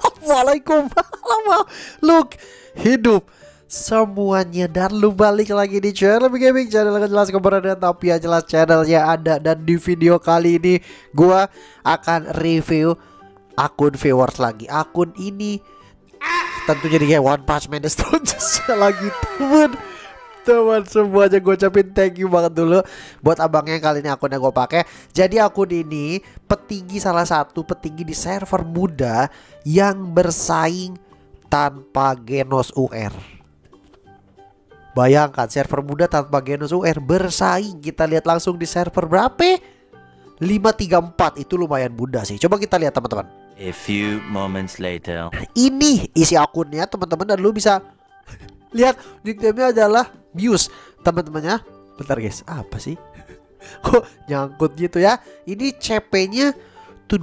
Assalamualaikum Look Hidup semuanya dan lu balik lagi di channel gaming channel yang jelas keberadaan tapi yang jelas channelnya ada dan di video kali ini gua akan review akun viewers lagi akun ini tentunya di One Punch Man lagi temen teman gitu, semuanya gue ucapin thank you banget dulu buat abangnya kali ini akunnya gue pakai. Jadi akun ini petinggi salah satu petinggi di server muda yang bersaing tanpa Genos UR. Bayangkan server muda tanpa Genos UR bersaing. Kita lihat langsung di server berapa? 534 itu lumayan muda sih. Coba kita lihat teman-teman. A few moments later. Nah, ini isi akunnya teman-teman dan lu bisa Lihat nickname-nya adalah Muse teman temannya Bentar guys apa sih Kok nyangkut gitu ya Ini CP-nya tuh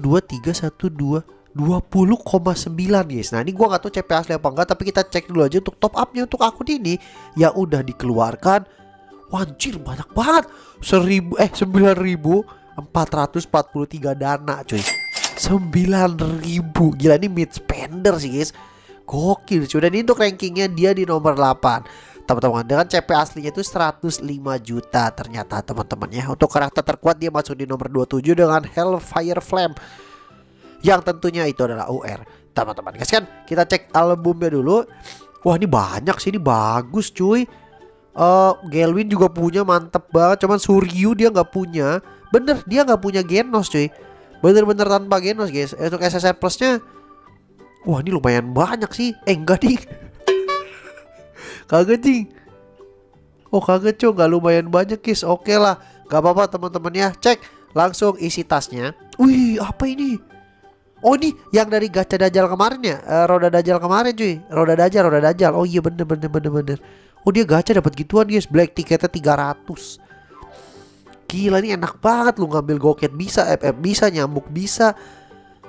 koma sembilan guys Nah ini gua gak tahu CP asli apa enggak Tapi kita cek dulu aja untuk top upnya untuk akun ini Ya udah dikeluarkan Wajir banyak banget seribu eh sembilan ribu empat empat ratus puluh tiga dana cuy sembilan ribu, Gila ini mid spender sih guys Gokil cuy Dan untuk rankingnya dia di nomor 8 Teman-teman dengan CP aslinya itu 105 juta ternyata teman teman Ya, Untuk karakter terkuat dia masuk di nomor 27 dengan Hellfire Flame Yang tentunya itu adalah UR Teman-teman guys kan kita cek albumnya dulu Wah ini banyak sih ini bagus cuy uh, Gelwin juga punya mantep banget Cuman Suryu dia nggak punya Bener dia nggak punya Genos cuy Bener-bener tanpa Genos guys Untuk SSR plusnya Wah ini lumayan banyak sih. Eh enggak ding. kagak ding. Oh kagak cuy Gak lumayan banyak kis. Oke lah. Gak apa-apa teman-teman ya. Cek langsung isi tasnya. Wih apa ini? Oh ini yang dari gacha dajal kemarin ya. E, roda dajal kemarin cuy. Roda dajal, roda dajal. Oh iya bener bener bener bener. Oh dia gacha dapat gituan guys. Black tiketnya 300. Gila ini enak banget lu ngambil goket bisa, FF bisa, nyamuk bisa.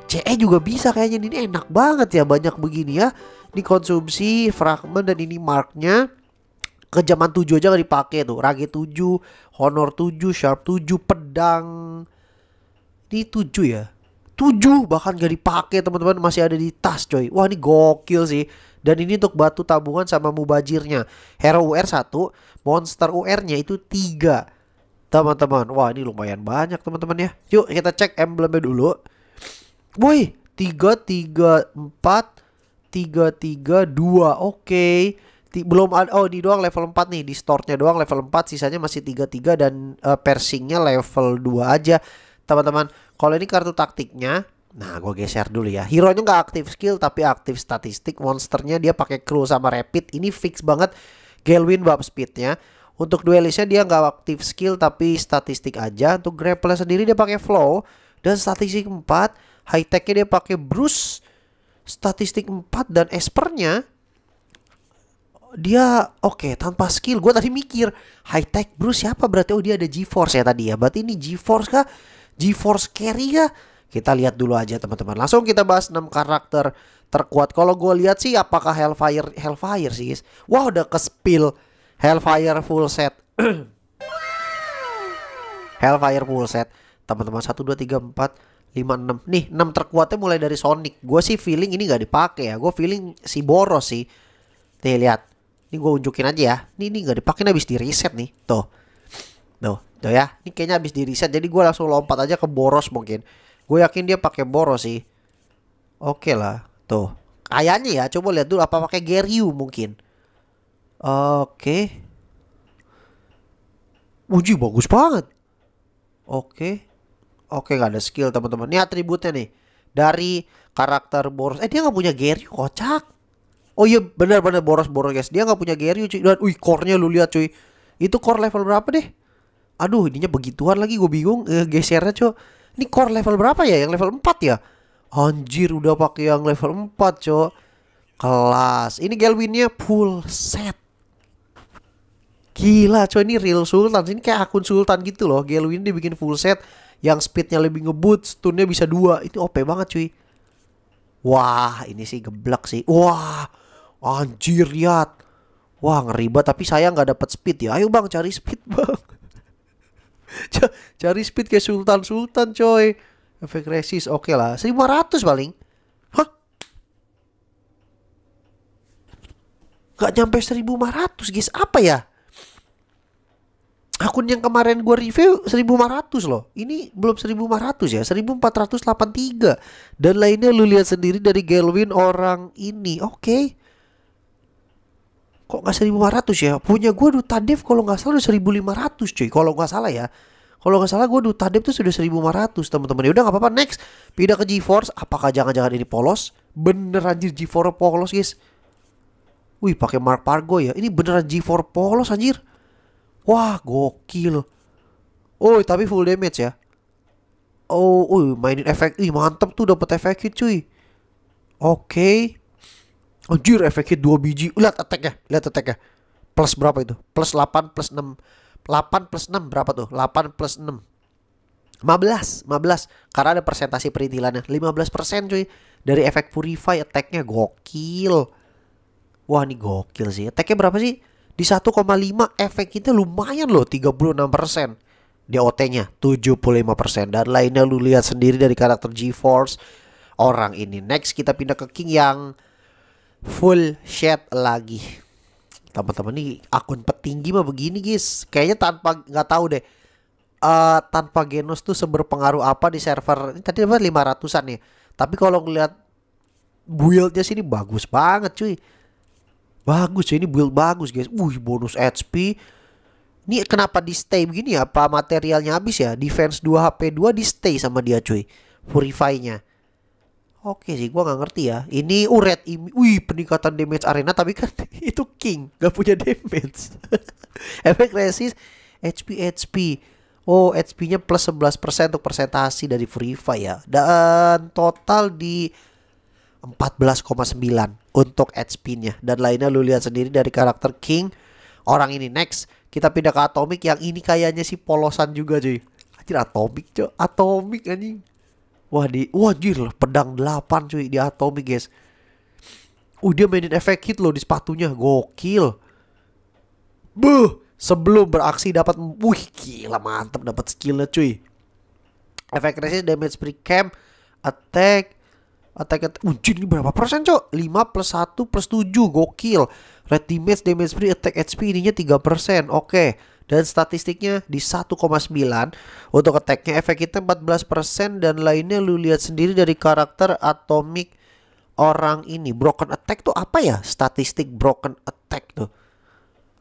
CE juga bisa kayaknya ini enak banget ya banyak begini ya dikonsumsi fragment dan ini marknya ke zaman 7 aja gak dipakai tuh Rage 7, Honor 7, Sharp 7, Pedang Ini 7 ya 7 bahkan gak dipakai teman-teman masih ada di tas coy Wah ini gokil sih Dan ini untuk batu tabungan sama mubajirnya Hero UR 1, Monster UR nya itu 3 Teman-teman, wah ini lumayan banyak teman-teman ya Yuk kita cek emblemnya dulu Woi, tiga tiga empat tiga tiga dua Oke. belum ada oh di doang level 4 nih, di store-nya doang level 4, sisanya masih tiga tiga dan uh, persingnya level 2 aja. Teman-teman, kalau ini kartu taktiknya Nah, gue geser dulu ya. Hero-nya nggak aktif skill tapi aktif statistik. Monsternya dia pakai crew sama rapid. Ini fix banget Gelwin bab speednya. Untuk duelisnya dia nggak aktif skill tapi statistik aja. Untuk grapple sendiri dia pakai flow dan statistik 4 high technya dia pakai Bruce statistik 4 dan espernya dia oke okay, tanpa skill gue tadi mikir high tech Bruce siapa berarti oh dia ada GeForce ya tadi ya berarti ini GeForce kah GeForce carry kah kita lihat dulu aja teman-teman langsung kita bahas 6 karakter terkuat kalau gue lihat sih apakah Hellfire Hellfire sih guys wah wow, udah ke spill Hellfire full set Hellfire full set teman-teman 1 2 3 4 5 6. Nih, 6 terkuatnya mulai dari Sonic. Gue sih feeling ini gak dipakai ya. Gue feeling si Boros sih. Nih lihat. Ini gue unjukin aja ya. Nih ini nggak dipakai habis di reset nih. Tuh. Tuh, tuh ya. Ini kayaknya habis di reset. Jadi gue langsung lompat aja ke Boros mungkin. Gue yakin dia pakai Boros sih. Oke okay lah. Tuh. Kayaknya ya. Coba lihat dulu apa pakai Geryu mungkin. Oke. Okay. Uji bagus banget. Oke. Okay. Oke nggak ada skill teman-teman. Ini atributnya nih dari karakter Boros. Eh dia nggak punya Geryu kocak. Oh iya benar-benar boros-boros guys. Dia nggak punya Geryu cuy. Dan wih core lu lihat cuy. Itu core level berapa deh? Aduh ininya begituan lagi gue bingung eh, gesernya cuy. Ini core level berapa ya? Yang level 4 ya? Anjir udah pakai yang level 4 cuy. Kelas. Ini Galwinnya full set. Gila coy ini real Sultan Ini kayak akun Sultan gitu loh Galwin dibikin full set yang speednya lebih ngebut, stunnya bisa dua. Itu OP banget cuy. Wah, ini sih geblak sih. Wah, anjir liat. Wah, ngeri tapi saya nggak dapat speed ya. Ayo Bang cari speed, Bang. cari speed kayak sultan-sultan, coy. Efek resist oke okay lah. 1500 paling. Hah? Gak nyampe 1500, guys. Apa ya? akun yang kemarin gue review 1500 loh ini belum 1500 ya 1483 dan lainnya lu lihat sendiri dari Galwin orang ini oke okay. kok nggak 1500 ya punya gue Duta Dev kalau nggak salah udah 1500 cuy kalau nggak salah ya kalau nggak salah gue Duta Dev tuh sudah 1500 teman-teman ya udah nggak apa-apa next pindah ke GeForce apakah jangan-jangan ini polos bener anjir GeForce polos guys Wih pakai Mark Pargo ya. Ini beneran G4 polos anjir. Wah, gokil. Oh, tapi full damage ya. Oh, uh, mainin efek. Ih, mantep tuh dapat efek hit, cuy. Oke. Okay. Anjir, efek hit 2 biji. Lihat attack ya, lihat attack ya. Plus berapa itu? Plus 8 plus 6. 8 plus 6 berapa tuh? 8 plus 6. 15, 15 karena ada presentasi perintilannya 15% cuy dari efek purify attacknya gokil wah ini gokil sih attacknya berapa sih di 1,5 efek kita lumayan loh 36%. DOT-nya 75% dan lainnya lu lihat sendiri dari karakter GeForce orang ini. Next kita pindah ke King yang full shed lagi. Teman-teman nih akun petinggi mah begini guys. Kayaknya tanpa nggak tahu deh. Uh, tanpa Genos tuh seberpengaruh apa di server ini tadi apa 500-an ya. Tapi kalau ngeliat buildnya sini bagus banget cuy. Bagus ya ini build bagus guys. Wih bonus HP. Ini kenapa di stay begini ya? Apa materialnya habis ya? Defense 2 HP 2 di stay sama dia cuy. Purify-nya. Oke sih, gua gak ngerti ya. Ini uret, ini, wih peningkatan damage arena tapi kan itu king, gak punya damage. Efek resist HP HP. Oh, HP-nya plus 11% untuk presentasi dari Free Fire ya. Dan total di 14,9 untuk edge nya dan lainnya lu lihat sendiri dari karakter King orang ini next kita pindah ke Atomic yang ini kayaknya sih polosan juga cuy anjir Atomic cuy Atomic anjing wah di wah jir pedang 8 cuy di Atomic guys uh dia mainin efek hit loh di sepatunya gokil buh sebelum beraksi dapat wih gila mantep dapat skillnya cuy efek resist damage pre camp attack Attack attack. Ujir, ini berapa persen cok? 5 plus 1 plus 7. Gokil. Red damage, damage free, attack HP ininya 3 persen. Oke. Okay. Dan statistiknya di 1,9. Untuk attacknya efek kita 14 persen. Dan lainnya lu lihat sendiri dari karakter atomic orang ini. Broken attack tuh apa ya? Statistik broken attack tuh.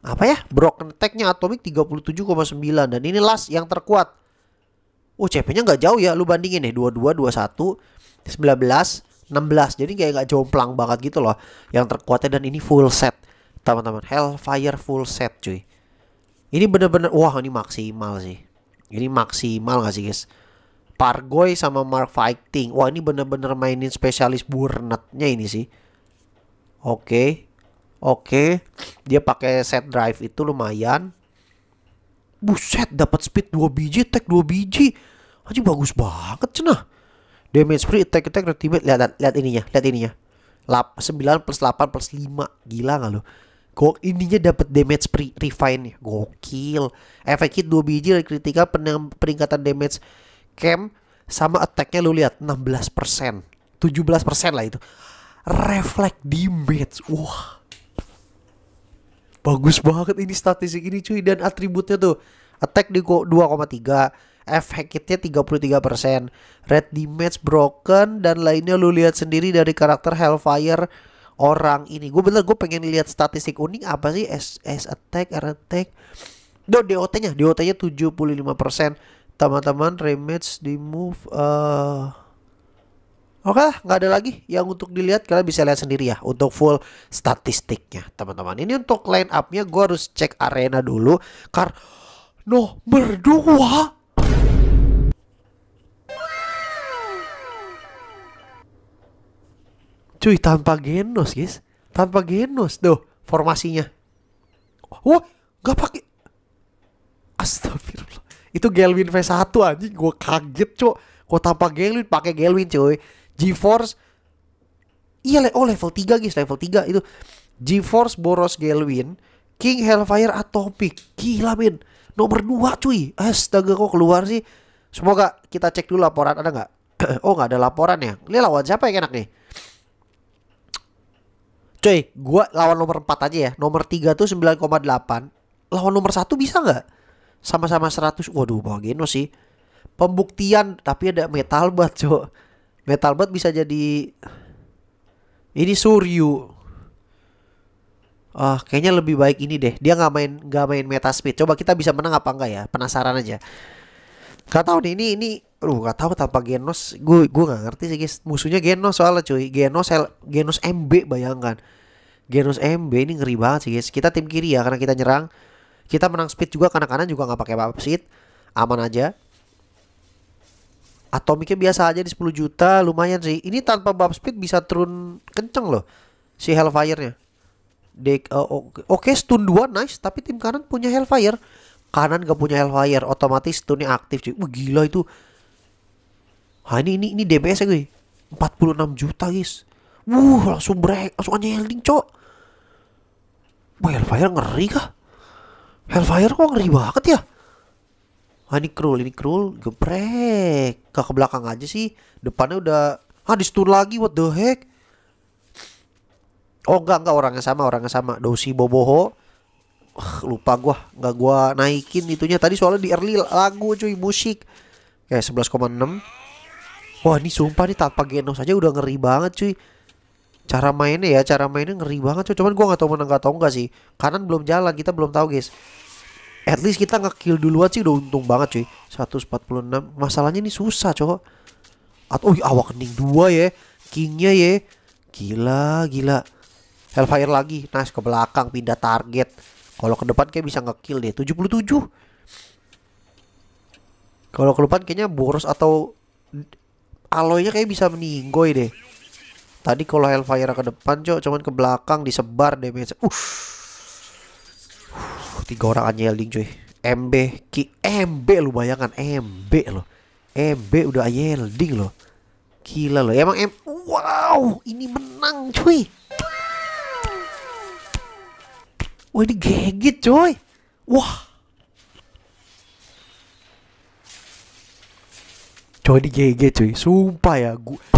Apa ya? Broken attacknya atomic 37,9. Dan ini last yang terkuat. Oh uh, CP-nya nggak jauh ya. Lu bandingin nih. 22, 21. 19 16 jadi kayak nggak jomplang banget gitu loh yang terkuatnya dan ini full set teman-teman Hellfire full set cuy ini bener-bener wah ini maksimal sih ini maksimal nggak sih guys Pargoy sama Mark Fighting wah ini bener-bener mainin spesialis burnetnya ini sih oke oke dia pakai set drive itu lumayan buset dapat speed 2 biji tag 2 biji aja bagus banget cenah damage free attack attack ultimate lihat lihat, lihat ininya lihat ininya 9 plus 8 plus 5 gila gak lo kok ininya dapat damage free refine gokil efek hit 2 biji dan kritikal peningkatan damage camp sama attacknya lu lihat 16% 17% lah itu reflect damage wah bagus banget ini statistik ini cuy dan atributnya tuh attack di 2,3 efek hitnya 33%. Red damage broken dan lainnya lu lihat sendiri dari karakter Hellfire orang ini. Gue bener gue pengen lihat statistik unik apa sih S, S attack, R attack. Do DOT-nya, DOT-nya 75%. Teman-teman damage di move uh... Oke lah, nggak ada lagi yang untuk dilihat kalian bisa lihat sendiri ya untuk full statistiknya teman-teman. Ini untuk line up-nya gue harus cek arena dulu. karena no, berdua. Cuy, tanpa Genos, guys. Tanpa Genos, doh formasinya. Wah, gak pake Astagfirullah. Itu Gelwin V1 anjing, gue kaget, cuy, Kok tanpa Gelwin pakai Gelwin, cuy. GeForce Iya, le oh level 3 guys, level 3 itu GeForce Boros Gelwin, King Hellfire atopic Gila, men. Nomor 2 cuy. Astaga kok keluar sih. Semoga kita cek dulu laporan ada nggak? oh nggak ada laporan ya. Ini lawan siapa yang enak nih? Coy, gua lawan nomor 4 aja ya. Nomor 3 tuh 9,8. Lawan nomor 1 bisa nggak? Sama-sama 100. Waduh, Bang Geno sih. Pembuktian tapi ada metal bat, Cok. Metal bat bisa jadi ini Suryu. Ah, oh, kayaknya lebih baik ini deh. Dia nggak main nggak main meta speed. Coba kita bisa menang apa enggak ya? Penasaran aja. Gak tahu nih ini ini Aduh gak tahu tanpa Genos gue gue nggak ngerti sih guys musuhnya Genos soalnya cuy Genos Genos MB bayangkan Genos MB ini ngeri banget sih guys kita tim kiri ya karena kita nyerang kita menang speed juga karena kanan juga nggak pakai speed aman aja Atomiknya biasa aja di 10 juta lumayan sih ini tanpa bab speed bisa turun kenceng loh si Hellfire-nya Dek, uh, oke okay, stun 2 nice tapi tim kanan punya Hellfire kanan gak punya Hellfire otomatis stunnya aktif cuy Wah, gila itu Ha ini ini ini DBS ya gue. 46 juta guys. Wuh langsung break, langsung aja healing cok. Wah Hellfire ngeri kah? Hellfire kok ngeri banget ya? Ha ini cruel, ini cruel geprek. Ke ke belakang aja sih. Depannya udah ah di stun lagi what the heck? Oh enggak enggak orangnya sama, orangnya sama. Dosi Boboho. Uh, lupa gua, enggak gua naikin itunya tadi soalnya di early lagu cuy musik. Kayak 11,6. Wah ini sumpah nih tanpa Genos aja udah ngeri banget cuy Cara mainnya ya cara mainnya ngeri banget cuy Cuman gue gak tau menang gak tau gak sih Kanan belum jalan kita belum tahu guys At least kita ngekill duluan sih udah untung banget cuy 146 Masalahnya ini susah cowok Atau oh, awak kening dua ya Kingnya ya Gila gila Hellfire lagi Nice ke belakang pindah target Kalau ke depan kayak bisa ngekill deh 77 kalau ke depan kayaknya boros atau aloynya kayak bisa meninggoy deh. Tadi kalau Hellfire ke depan, Cok, cuman ke belakang disebar damage. Uh. uh tiga orang yelling cuy. MB, Ki MB lu bayangkan MB lo. MB udah yelling lo. Gila lo. Emang M wow, ini menang cuy. Wah, ini gegit cuy. Wah. cowok di GG cuy sumpah ya gua